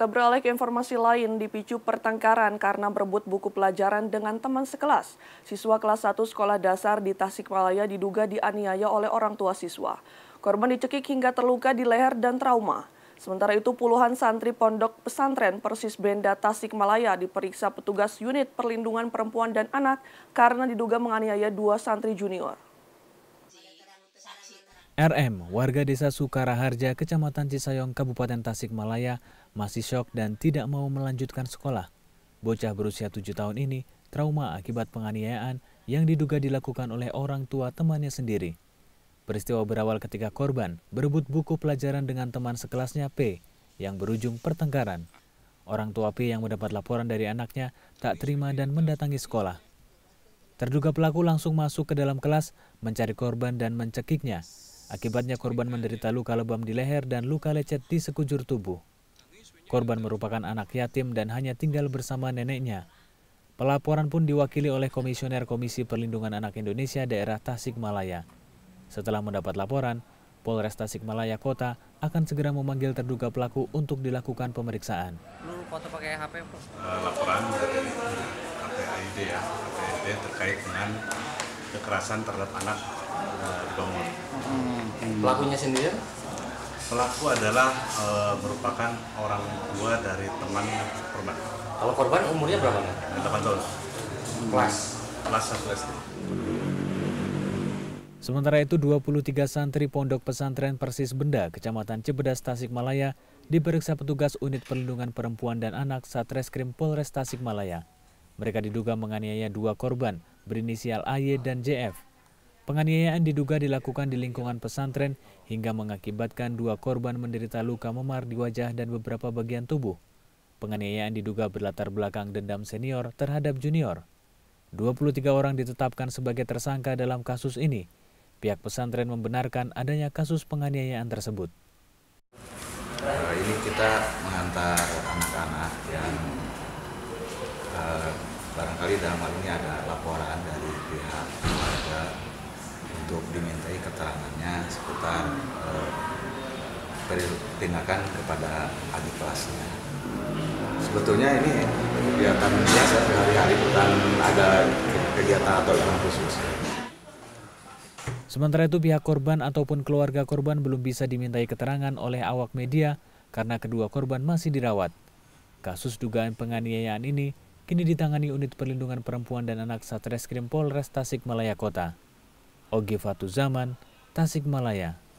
Kita beralih ke informasi lain dipicu pertengkaran karena berebut buku pelajaran dengan teman sekelas. Siswa kelas 1 sekolah dasar di Tasikmalaya diduga dianiaya oleh orang tua siswa. Korban dicekik hingga terluka di leher dan trauma. Sementara itu puluhan santri pondok pesantren Persis Benda Tasikmalaya diperiksa petugas unit perlindungan perempuan dan anak karena diduga menganiaya dua santri junior. RM, warga desa Sukaraharja, Kecamatan Cisayong, Kabupaten Tasikmalaya, masih shock dan tidak mau melanjutkan sekolah. Bocah berusia 7 tahun ini trauma akibat penganiayaan yang diduga dilakukan oleh orang tua temannya sendiri. Peristiwa berawal ketika korban berebut buku pelajaran dengan teman sekelasnya P yang berujung pertengkaran. Orang tua P yang mendapat laporan dari anaknya tak terima dan mendatangi sekolah. Terduga pelaku langsung masuk ke dalam kelas, mencari korban dan mencekiknya Akibatnya korban menderita luka lebam di leher dan luka lecet di sekujur tubuh. Korban merupakan anak yatim dan hanya tinggal bersama neneknya. Pelaporan pun diwakili oleh Komisioner Komisi Perlindungan Anak Indonesia daerah Tasikmalaya. Setelah mendapat laporan, Polres Tasikmalaya Kota akan segera memanggil terduga pelaku untuk dilakukan pemeriksaan. Lu foto pakai HP, eh, Laporan dari ya, terkait dengan kekerasan terhadap anak uh, di bawah Hmm. Pelakunya sendiri? Pelaku adalah uh, merupakan orang tua dari teman korban. Kalau korban umurnya berapa? Kan? 8 tahun. Kelas? Kelas 1 SD. Sementara itu 23 santri pondok pesantren Persis Benda, Kecamatan Cebedas, Tasikmalaya diperiksa petugas Unit Perlindungan Perempuan dan Anak Satreskrim Polres Tasikmalaya. Mereka diduga menganiaya dua korban, berinisial AY dan JF. Penganiayaan diduga dilakukan di lingkungan pesantren hingga mengakibatkan dua korban menderita luka memar di wajah dan beberapa bagian tubuh. Penganiayaan diduga berlatar belakang dendam senior terhadap junior. 23 orang ditetapkan sebagai tersangka dalam kasus ini. Pihak pesantren membenarkan adanya kasus penganiayaan tersebut. Nah, ini kita mengantar anak-anak yang kecuali dalam hal ini ada laporan dari pihak keluarga untuk dimintai keterangannya seputar eh, tindakan kepada adik kelasnya. Sebetulnya ini kegiatan biasa sehari-hari bukan ada kegiatan atau yang khusus. Sementara itu pihak korban ataupun keluarga korban belum bisa dimintai keterangan oleh awak media karena kedua korban masih dirawat. Kasus dugaan penganiayaan ini kini ditangani Unit Perlindungan Perempuan dan Anak Satreskrim Polres Tasikmalaya Kota. Ogi Fatu Zaman, Tasikmalaya,